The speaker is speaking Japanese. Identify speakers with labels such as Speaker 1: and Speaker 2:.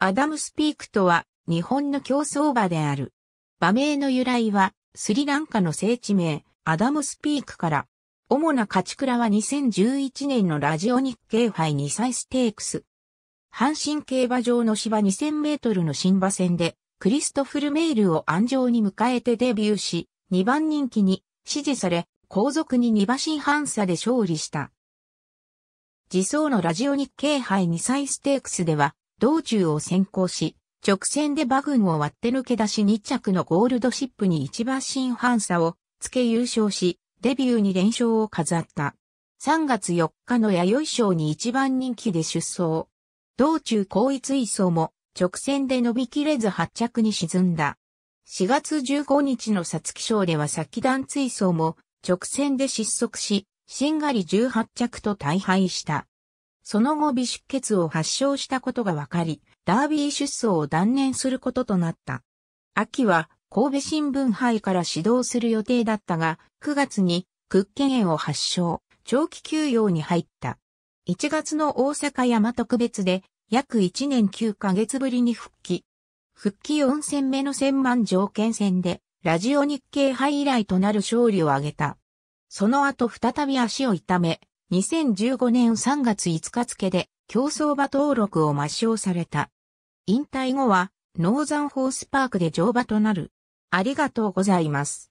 Speaker 1: アダムスピークとは日本の競争馬である。馬名の由来はスリランカの聖地名アダムスピークから。主な勝ち倉は2011年のラジオ日経杯2歳ステークス。阪神競馬場の芝2000メートルの新馬戦でクリストフルメールを安城に迎えてデビューし、2番人気に支持され、後続に2馬身半差で勝利した。自走のラジオ日経杯2歳ステークスでは、道中を先行し、直線で馬群を割って抜け出し2着のゴールドシップに一馬身反差をつけ優勝し、デビューに連勝を飾った。3月4日の弥生賞に一番人気で出走。道中高一位走も直線で伸びきれず発着に沈んだ。4月15日の皐月賞では先段追走も直線で失速し、しんがり18着と大敗した。その後微出血を発症したことが分かり、ダービー出走を断念することとなった。秋は神戸新聞杯から指導する予定だったが、9月に屈腱炎を発症、長期休養に入った。1月の大阪山特別で約1年9ヶ月ぶりに復帰。復帰4戦目の千万条件戦で、ラジオ日経杯以来となる勝利を挙げた。その後再び足を痛め、2015年3月5日付で競走馬登録を抹消された。引退後はノーザンホースパークで乗馬となる。あり
Speaker 2: がとうございます。